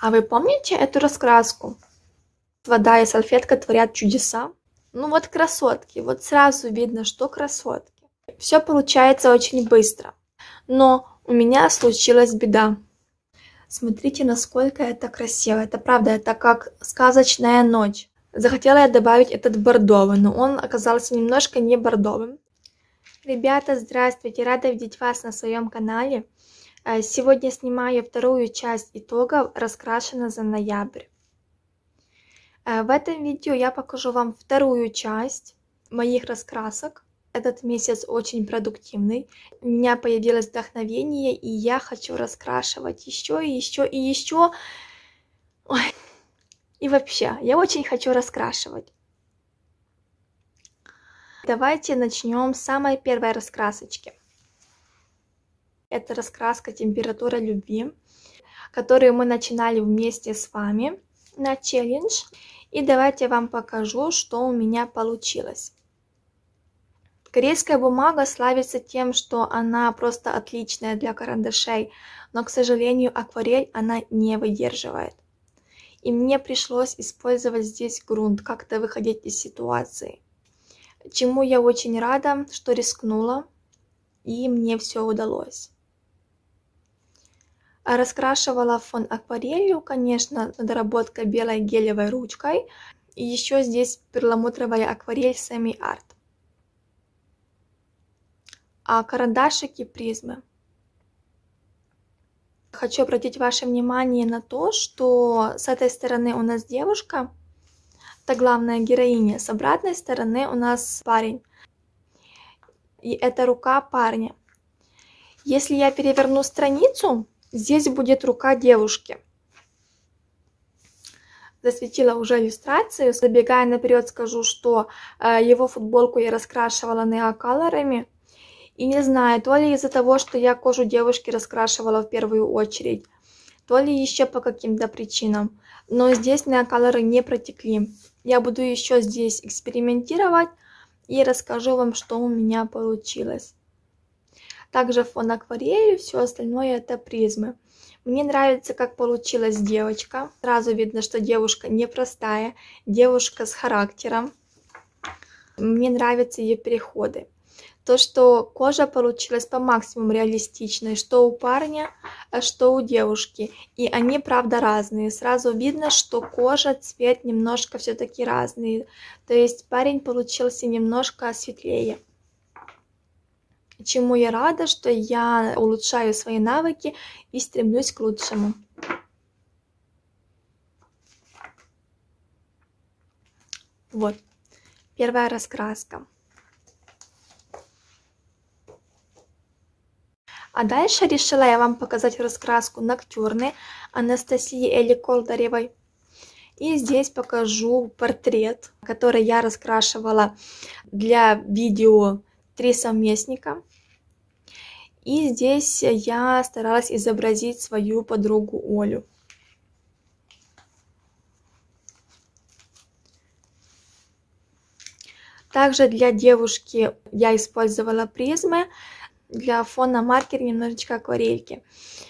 А вы помните эту раскраску? Вода и салфетка творят чудеса. Ну вот красотки, вот сразу видно, что красотки. Все получается очень быстро. Но у меня случилась беда. Смотрите, насколько это красиво. Это правда, это как сказочная ночь. Захотела я добавить этот бордовый, но он оказался немножко не бордовым. Ребята, здравствуйте! Рада видеть вас на своем канале. Э, сегодня снимаю вторую часть итогов «Раскрашено за ноябрь». Э, в этом видео я покажу вам вторую часть моих раскрасок. Этот месяц очень продуктивный. У меня появилось вдохновение, и я хочу раскрашивать еще и еще и еще. Ой. И вообще, я очень хочу раскрашивать. Давайте начнем с самой первой раскрасочки. Это раскраска «Температура любви», которую мы начинали вместе с вами на челлендж. И давайте я вам покажу, что у меня получилось. Корейская бумага славится тем, что она просто отличная для карандашей, но, к сожалению, акварель она не выдерживает. И мне пришлось использовать здесь грунт, как-то выходить из ситуации. Чему я очень рада, что рискнула, и мне все удалось. Раскрашивала фон акварелью, конечно, доработка белой гелевой ручкой. И еще здесь перламутровая акварель Semi Art. А карандашики призмы. Хочу обратить ваше внимание на то, что с этой стороны у нас девушка, это главная героиня, с обратной стороны у нас парень. И это рука парня. Если я переверну страницу, Здесь будет рука девушки. Засветила уже иллюстрацию. Забегая наперед, скажу, что э, его футболку я раскрашивала неоколорами. И не знаю, то ли из-за того, что я кожу девушки раскрашивала в первую очередь, то ли еще по каким-то причинам. Но здесь неоколоры не протекли. Я буду еще здесь экспериментировать и расскажу вам, что у меня получилось. Также фон акварели, все остальное это призмы. Мне нравится, как получилась девочка. Сразу видно, что девушка непростая, девушка с характером. Мне нравятся ее переходы. То, что кожа получилась по максимуму реалистичной, что у парня, а что у девушки. И они, правда, разные. Сразу видно, что кожа, цвет немножко все-таки разные. То есть парень получился немножко светлее чему я рада, что я улучшаю свои навыки и стремлюсь к лучшему. Вот, первая раскраска. А дальше решила я вам показать раскраску Ноктюрны Анастасии Эли Колдаревой. И здесь покажу портрет, который я раскрашивала для видео «Три совместника». И здесь я старалась изобразить свою подругу Олю. Также для девушки я использовала призмы, для фона маркер немножечко акварельки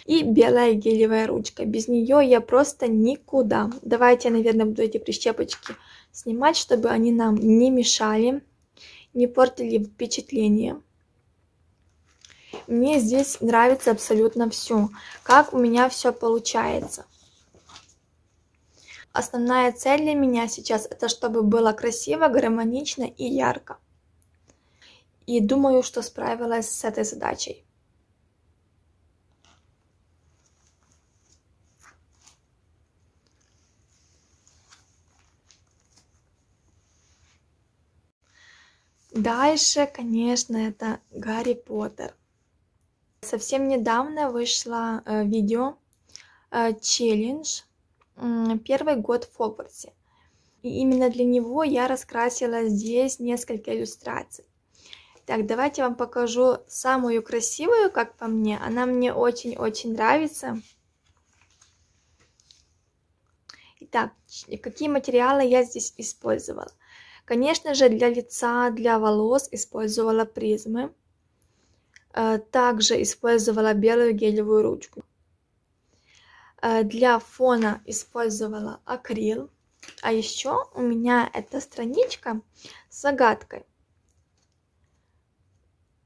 и белая гелевая ручка. Без нее я просто никуда. Давайте я, наверное, буду эти прищепочки снимать, чтобы они нам не мешали, не портили впечатление. Мне здесь нравится абсолютно все. Как у меня все получается. Основная цель для меня сейчас это чтобы было красиво, гармонично и ярко. И думаю, что справилась с этой задачей. Дальше, конечно, это Гарри Поттер. Совсем недавно вышло э, видео э, челлендж «Первый год в Хогвартсе». И именно для него я раскрасила здесь несколько иллюстраций. Так, давайте вам покажу самую красивую, как по мне. Она мне очень-очень нравится. Итак, какие материалы я здесь использовала? Конечно же, для лица, для волос использовала призмы. Э, также использовала белую гелевую ручку. Э, для фона использовала акрил. А еще у меня эта страничка с загадкой.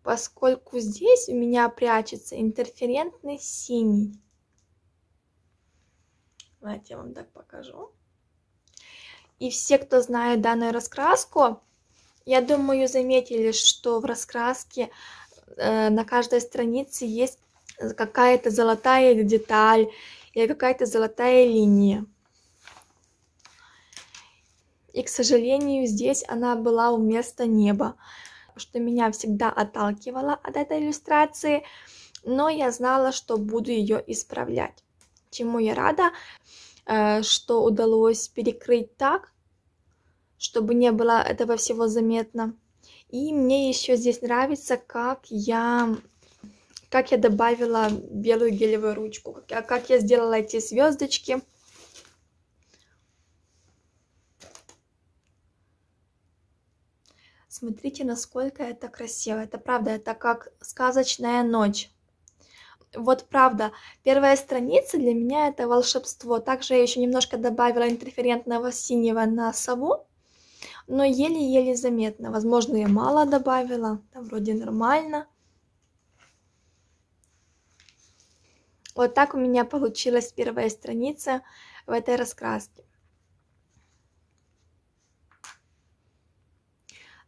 Поскольку здесь у меня прячется интерферентный синий. Давайте я вам так покажу. И все, кто знает данную раскраску, я думаю, заметили, что в раскраске Э, на каждой странице есть какая-то золотая деталь или какая-то золотая линия. И, к сожалению, здесь она была вместо неба, что меня всегда отталкивало от этой иллюстрации, но я знала, что буду ее исправлять. Чему я рада, э, что удалось перекрыть так, чтобы не было этого всего заметно. И мне еще здесь нравится, как я, как я добавила белую гелевую ручку, как я, как я сделала эти звездочки. Смотрите, насколько это красиво. Это правда, это как сказочная ночь. Вот правда, первая страница для меня это волшебство. Также я еще немножко добавила интерферентного синего на сову но еле-еле заметно. Возможно, я мало добавила, там вроде нормально. Вот так у меня получилась первая страница в этой раскраске.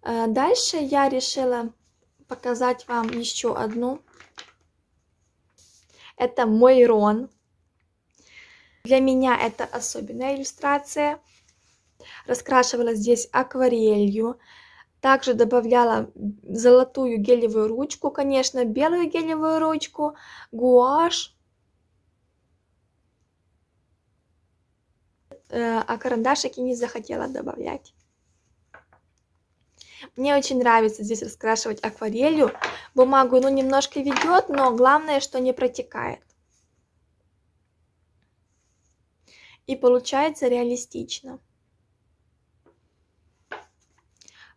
Э, дальше я решила показать вам еще одну. Это мой Рон. Для меня это особенная иллюстрация. Раскрашивала здесь акварелью. Также добавляла золотую гелевую ручку, конечно, белую гелевую ручку, гуашь. Э, а карандашики не захотела добавлять. Мне очень нравится здесь раскрашивать акварелью. Бумагу, ну, немножко ведет, но главное, что не протекает. И получается реалистично.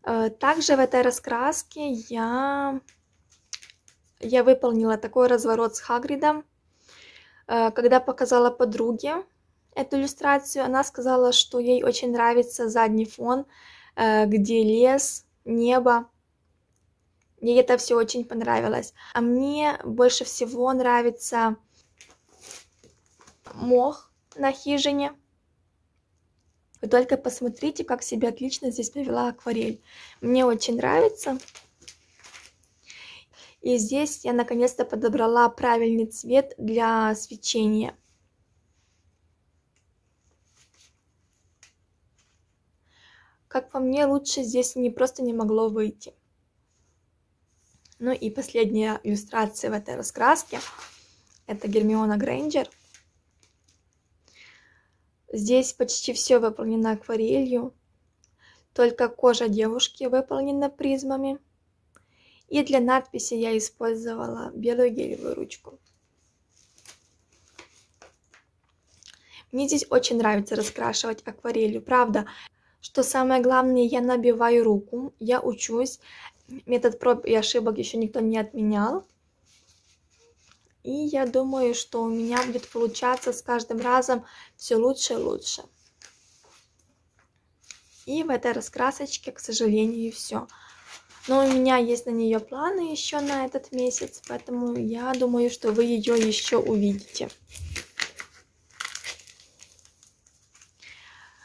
Э, также в этой раскраске я, я выполнила такой разворот с Хагридом. Э, когда показала подруге эту иллюстрацию, она сказала, что ей очень нравится задний фон, э, где лес, небо. Ей это все очень понравилось. А мне больше всего нравится мох на хижине. Вы только посмотрите, как себя отлично здесь повела акварель. Мне очень нравится. И здесь я наконец-то подобрала правильный цвет для свечения. Как по мне, лучше здесь не просто не могло выйти. Ну и последняя иллюстрация в этой раскраске. Это Гермиона Грейнджер. Здесь почти все выполнено акварелью, только кожа девушки выполнена призмами. И для надписи я использовала белую гелевую ручку. Мне здесь очень нравится раскрашивать акварелью, правда. Что самое главное, я набиваю руку, я учусь. Метод проб и ошибок еще никто не отменял. И я думаю, что у меня будет получаться с каждым разом все лучше и лучше. И в этой раскрасочке, к сожалению, все. Но у меня есть на нее планы еще на этот месяц, поэтому я думаю, что вы ее еще увидите.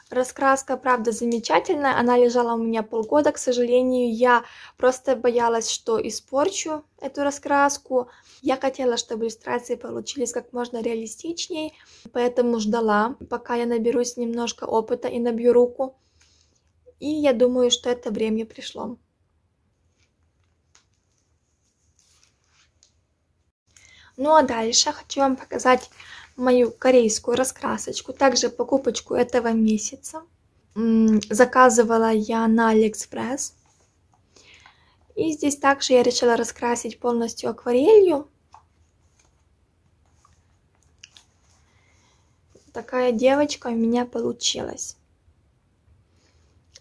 Раскраска, правда, замечательная. Она лежала у меня полгода. К сожалению, я просто боялась, что испорчу эту раскраску. Я хотела, чтобы иллюстрации получились как можно реалистичнее, поэтому ждала, пока я наберусь немножко опыта и набью руку. И я думаю, что это время пришло. Ну а дальше хочу вам показать мою корейскую раскрасочку, также покупочку этого месяца. Заказывала я на Алиэкспресс. И здесь также я решила раскрасить полностью акварелью. Такая девочка у меня получилась.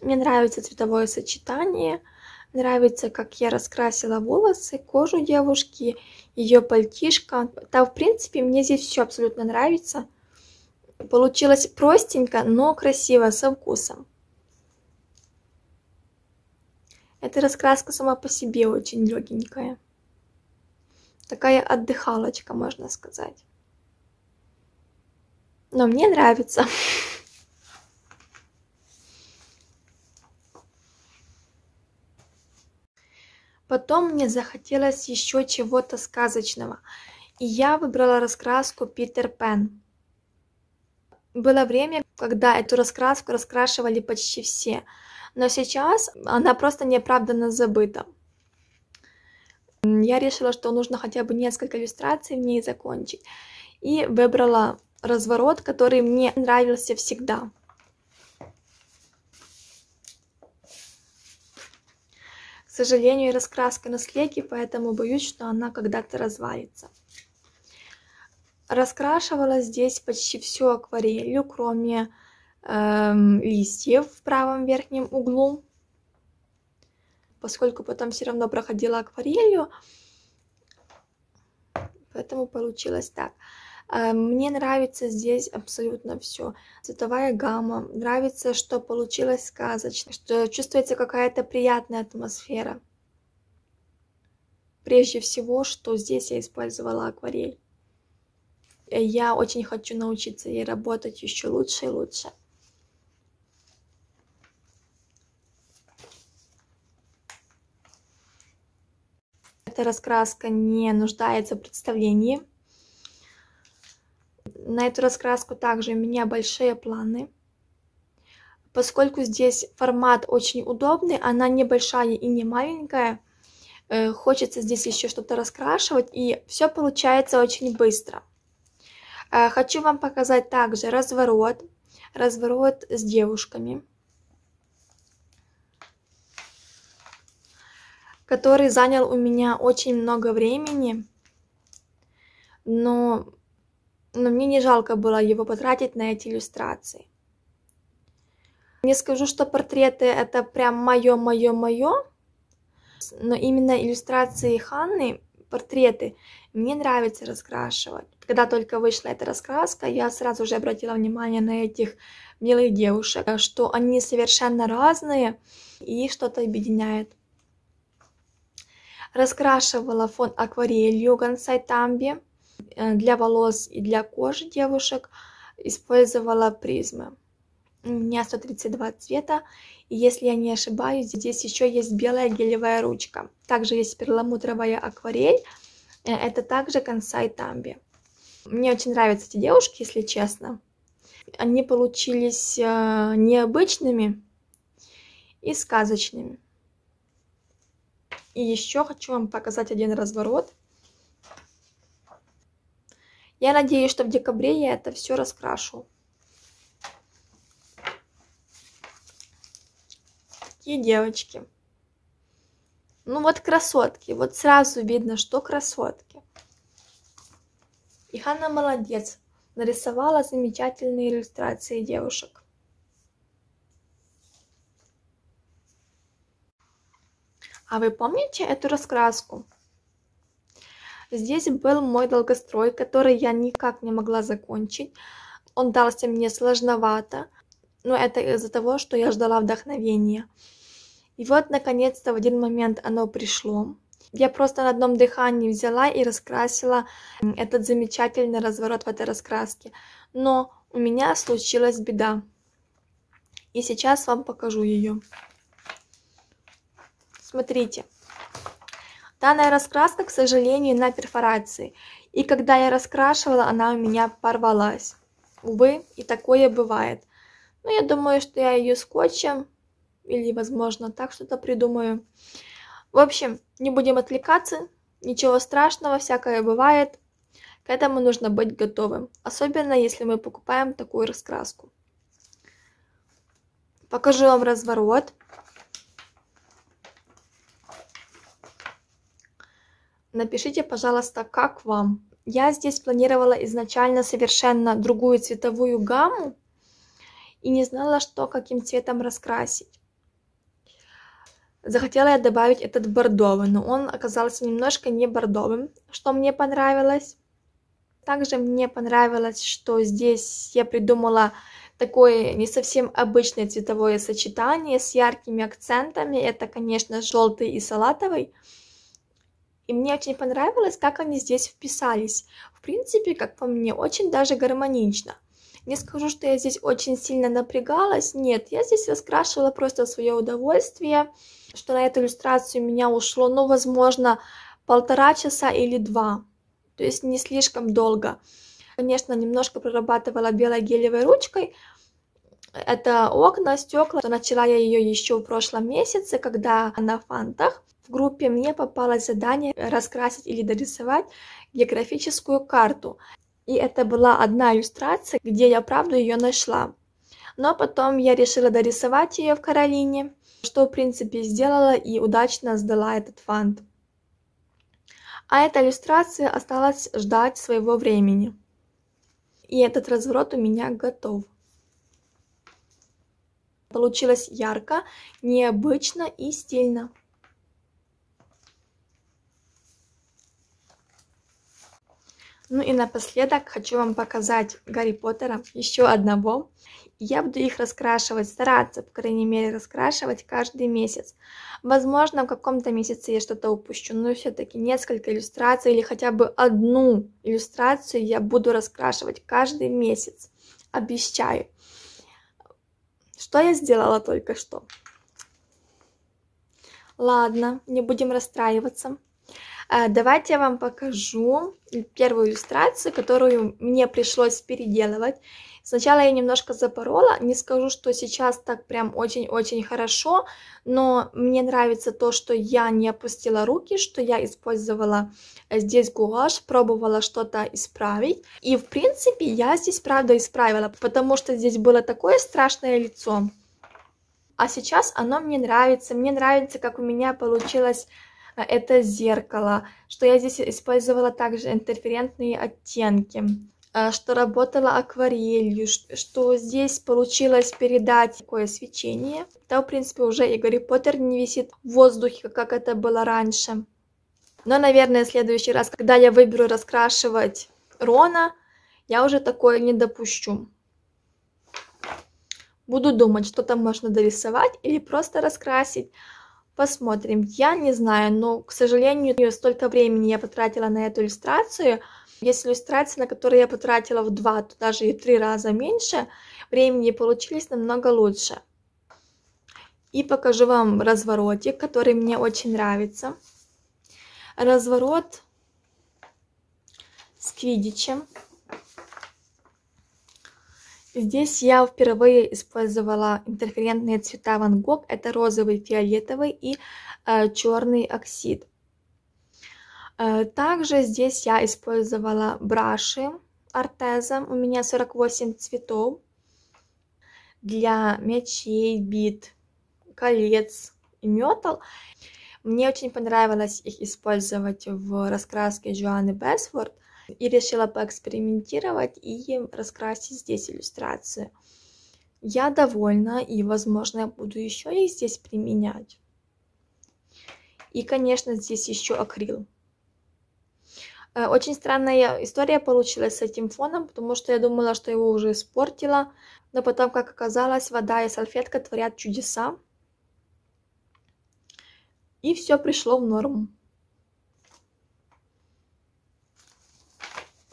Мне нравится цветовое сочетание, нравится, как я раскрасила волосы, кожу девушки, ее пальтишко. Да, в принципе, мне здесь все абсолютно нравится. Получилось простенько, но красиво, со вкусом. Эта раскраска сама по себе очень легенькая. Такая отдыхалочка, можно сказать но мне нравится. Потом мне захотелось еще чего-то сказочного, и я выбрала раскраску Питер Пен. Было время, когда эту раскраску раскрашивали почти все, но сейчас она просто неоправданно забыта. Я решила, что нужно хотя бы несколько иллюстраций в ней закончить, и выбрала разворот, который мне нравился всегда. К сожалению, раскраска на слеге, поэтому боюсь, что она когда-то развалится. Раскрашивала здесь почти всю акварелью, кроме э, листьев в правом верхнем углу. Поскольку потом все равно проходила акварелью, поэтому получилось так. Э, мне нравится здесь абсолютно все. Цветовая гамма. Нравится, что получилось сказочно, что чувствуется какая-то приятная атмосфера. Прежде всего, что здесь я использовала акварель. Э, я очень хочу научиться ей работать еще лучше и лучше. Эта раскраска не нуждается в представлении на эту раскраску также у меня большие планы. Поскольку здесь формат очень удобный, она небольшая и не маленькая, э, хочется здесь еще что-то раскрашивать, и все получается очень быстро. Э, хочу вам показать также разворот, разворот с девушками, который занял у меня очень много времени, но но мне не жалко было его потратить на эти иллюстрации. Не скажу, что портреты это прям мое, мое, мое, но именно иллюстрации Ханны, портреты, мне нравится раскрашивать. Когда только вышла эта раскраска, я сразу же обратила внимание на этих милых девушек, что они совершенно разные и что-то объединяет. Раскрашивала фон акварелью Гансайтамби. Э, для волос и для кожи девушек использовала призмы. У меня 132 цвета, и если я не ошибаюсь, здесь еще есть белая гелевая ручка. Также есть перламутровая акварель, э, это также консай тамби. Мне очень нравятся эти девушки, если честно. Они получились э, необычными и сказочными. И еще хочу вам показать один разворот. Я надеюсь, что в декабре я это все раскрашу. Такие девочки. Ну вот красотки, вот сразу видно, что красотки. И Ханна молодец, нарисовала замечательные иллюстрации девушек. А вы помните эту раскраску? Здесь был мой долгострой, который я никак не могла закончить. Он дался мне сложновато, но это из-за того, что я ждала вдохновения. И вот, наконец-то, в один момент оно пришло. Я просто на одном дыхании взяла и раскрасила этот замечательный разворот в этой раскраске. Но у меня случилась беда. И сейчас вам покажу ее. Смотрите. Данная раскраска, к сожалению, на перфорации. И когда я раскрашивала, она у меня порвалась. Увы, и такое бывает. Но ну, я думаю, что я ее скотчем или, возможно, так что-то придумаю. В общем, не будем отвлекаться, ничего страшного, всякое бывает. К этому нужно быть готовым, особенно если мы покупаем такую раскраску. Покажу вам разворот. Напишите, пожалуйста, как вам. Я здесь планировала изначально совершенно другую цветовую гамму и не знала, что каким цветом раскрасить. Захотела я добавить этот бордовый, но он оказался немножко не бордовым, что мне понравилось. Также мне понравилось, что здесь я придумала такое не совсем обычное цветовое сочетание с яркими акцентами. Это, конечно, желтый и салатовый. И мне очень понравилось, как они здесь вписались. В принципе, как по мне, очень даже гармонично. Не скажу, что я здесь очень сильно напрягалась, нет, я здесь раскрашивала просто свое удовольствие, что на эту иллюстрацию у меня ушло, ну, возможно, полтора часа или два, то есть не слишком долго. Конечно, немножко прорабатывала белой гелевой ручкой, это окна, стекла. Начала я ее еще в прошлом месяце, когда на фантах в группе мне попалось задание раскрасить или дорисовать географическую карту. И это была одна иллюстрация, где я правда ее нашла. Но потом я решила дорисовать ее в Каролине, что в принципе сделала и удачно сдала этот фант. А эта иллюстрация осталась ждать своего времени. И этот разворот у меня готов. Получилось ярко, необычно и стильно. Ну и напоследок хочу вам показать Гарри Поттера, еще одного. Я буду их раскрашивать, стараться, по крайней мере, раскрашивать каждый месяц. Возможно, в каком-то месяце я что-то упущу, но все-таки несколько иллюстраций или хотя бы одну иллюстрацию я буду раскрашивать каждый месяц. Обещаю. Что я сделала только что? Ладно, не будем расстраиваться. А, давайте я вам покажу первую иллюстрацию, которую мне пришлось переделывать. Сначала я немножко запорола, не скажу, что сейчас так прям очень-очень хорошо, но мне нравится то, что я не опустила руки, что я использовала э, здесь гуашь, пробовала что-то исправить. И в принципе я здесь правда исправила, потому что здесь было такое страшное лицо. А сейчас оно мне нравится, мне нравится, как у меня получилось а, это зеркало, что я здесь использовала также интерферентные оттенки а, что работала акварелью, что здесь получилось передать такое свечение. Да, в принципе, уже и Гарри Поттер не висит в воздухе, как это было раньше. Но, наверное, в следующий раз, когда я выберу раскрашивать Рона, я уже такое не допущу. Буду думать, что там можно дорисовать или просто раскрасить. Посмотрим. Я не знаю, но, к сожалению, столько времени я потратила на эту иллюстрацию. Есть иллюстрации, на которые я потратила в два, то даже и три раза меньше. Времени получились намного лучше. И покажу вам разворотик, который мне очень нравится. Разворот с квидичем. Здесь я впервые использовала интерферентные цвета Ван Гог. Это розовый, фиолетовый и э, черный оксид. Э, также здесь я использовала браши Артеза. У меня 48 цветов для мячей, бит, колец и метал. Мне очень понравилось их использовать в раскраске Джоанны Бесфорд и решила поэкспериментировать и раскрасить здесь иллюстрацию. Я довольна, и, возможно, я буду еще их здесь применять. И, конечно, здесь еще акрил. Э, очень странная история получилась с этим фоном, потому что я думала, что его уже испортила, но потом, как оказалось, вода и салфетка творят чудеса. И все пришло в норму.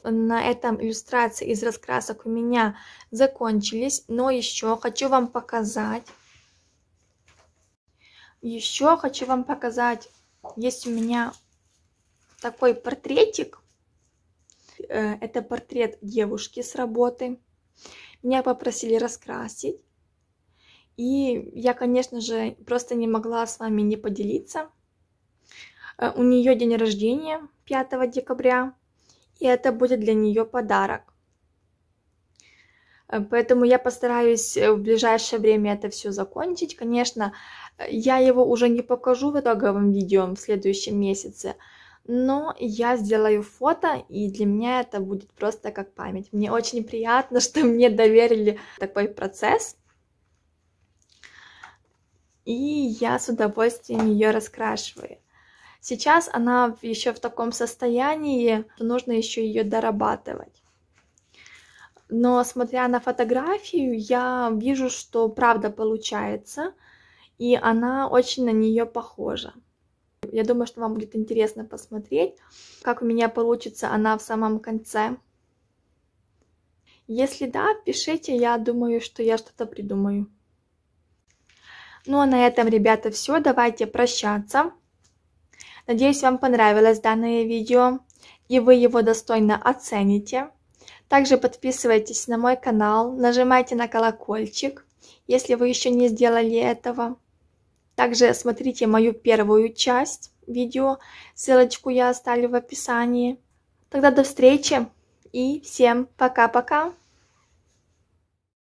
на этом иллюстрации из раскрасок у меня закончились, но еще хочу вам показать. Еще хочу вам показать, есть у меня такой портретик. Э, это портрет девушки с работы. Меня попросили раскрасить. И я, конечно же, просто не могла с вами не поделиться. Э, у нее день рождения 5 декабря и это будет для нее подарок. Э, поэтому я постараюсь э, в ближайшее время это все закончить. Конечно, э, я его уже не покажу в итоговом видео в следующем месяце, но я сделаю фото, и для меня это будет просто как память. Мне очень приятно, что мне доверили такой процесс, и я с удовольствием ее раскрашиваю. Сейчас она еще в таком состоянии, что нужно еще ее дорабатывать. Но смотря на фотографию, я вижу, что правда получается, и она очень на нее похожа. Я думаю, что вам будет интересно посмотреть, как у меня получится она в самом конце. Если да, пишите, я думаю, что я что-то придумаю. Ну а на этом, ребята, все. Давайте прощаться. Надеюсь, вам понравилось данное видео и вы его достойно оцените. Также подписывайтесь на мой канал, нажимайте на колокольчик, если вы еще не сделали этого. Также смотрите мою первую часть видео, ссылочку я оставлю в описании. Тогда до встречи и всем пока-пока!